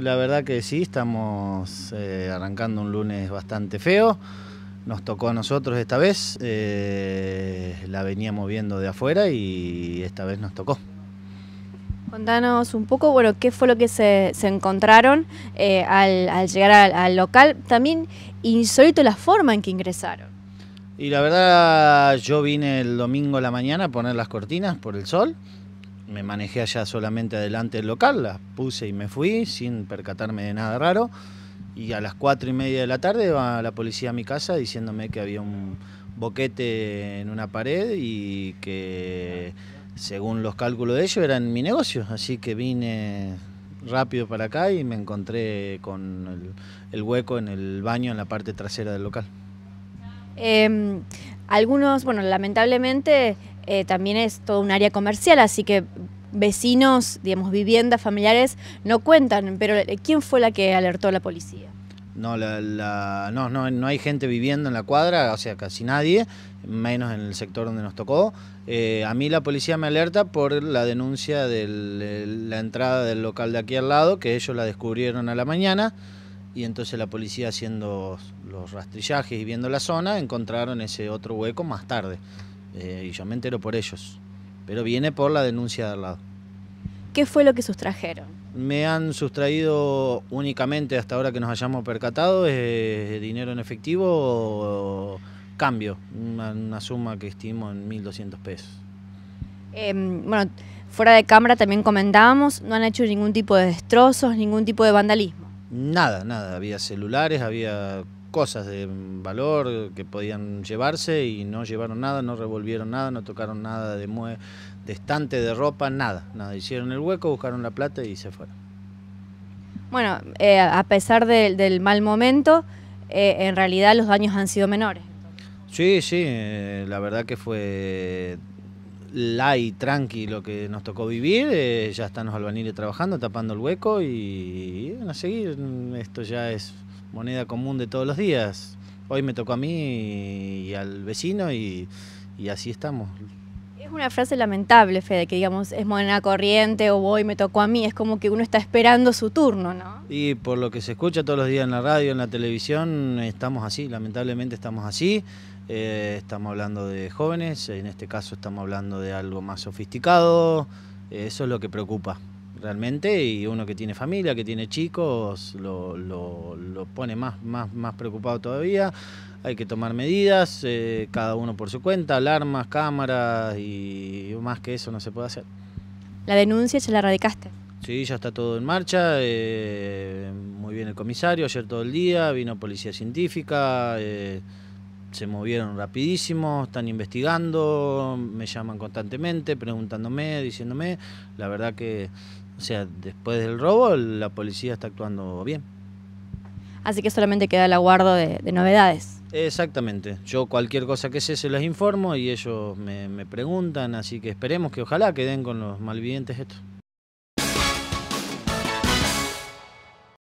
La verdad que sí, estamos eh, arrancando un lunes bastante feo. Nos tocó a nosotros esta vez, eh, la veníamos viendo de afuera y esta vez nos tocó. Contanos un poco, bueno, qué fue lo que se, encontraron eh, al, llegar al, local. También insólito la forma en que ingresaron. Y la verdad, yo vine el domingo a la mañana a poner las cortinas por el sol me manejé allá solamente adelante del local, las puse y me fui sin percatarme de nada raro. Y a las cuatro y media de la tarde va la policía a mi casa diciéndome que había un boquete en una pared y que según los cálculos de ellos era en mi negocio. Así que vine rápido para acá y me encontré con el, hueco en el baño en la parte trasera del local. Em, algunos, bueno, lamentablemente eh, también es todo un área comercial, así que vecinos, digamos, viviendas familiares no cuentan, pero eh, ¿quién fue la que alertó a la policía? No, la, la, no, no, hay gente viviendo en la cuadra, o sea, casi nadie, menos en el sector donde nos tocó. Eh, a mí la policía me alerta por la denuncia de la entrada del local de aquí al lado, que ellos la descubrieron a la mañana, y entonces la policía haciendo los rastrillajes y viendo la zona, encontraron ese otro hueco más tarde. Eh, y yo me entero por ellos. Pero viene por la denuncia de al lado. ¿Qué fue lo que sustrajeron? Me han sustraído únicamente, hasta ahora que nos hayamos percatado, es eh, dinero en efectivo o cambio, una, suma que estimo en 1.200 pesos. Em, bueno, fuera de cámara también comentábamos, no han hecho ningún tipo de destrozos, ningún tipo de vandalismo. Nada, nada. Había celulares, había cosas de valor que podían llevarse y no llevaron nada, no revolvieron nada, no tocaron nada de, mue de estante, de ropa, nada, nada. Hicieron el hueco, buscaron la plata y se fueron. Bueno, eh, a pesar del mal momento, eh, en realidad los daños han sido menores. Sí, sí, eh, la verdad que fue light, tranqui lo que nos tocó vivir. ya están los albaniles trabajando, tapando el hueco y, y, a seguir. Esto ya es moneda común de todos los días. Hoy me tocó a mí y al vecino y, así estamos. Es una frase lamentable, Fede, que digamos es moneda corriente o hoy me tocó a mí. Es como que uno está esperando su turno, ¿no? Y por lo que se escucha todos los días en la radio, en la televisión, estamos así, lamentablemente estamos así. Eh, estamos hablando de jóvenes, en este caso estamos hablando de algo más sofisticado. Eh, eso es lo que preocupa realmente y uno que tiene familia, que tiene chicos, lo, lo, pone más, más, más preocupado todavía. Hay que tomar medidas, eh, cada uno por su cuenta, alarmas, cámaras y más que eso no se puede hacer. ¿La denuncia se la radicaste? Sí, ya está todo en marcha, eh, muy bien el comisario, ayer todo el día, vino policía científica, eh, se movieron rapidísimo, están investigando, me llaman constantemente, preguntándome, diciéndome, la verdad que o sea, después del robo la policía está actuando bien. Así que solamente queda el aguardo de, novedades. Exactamente. Yo cualquier cosa que sé se las informo y ellos me, me preguntan, así que esperemos que ojalá queden con los malvivientes estos.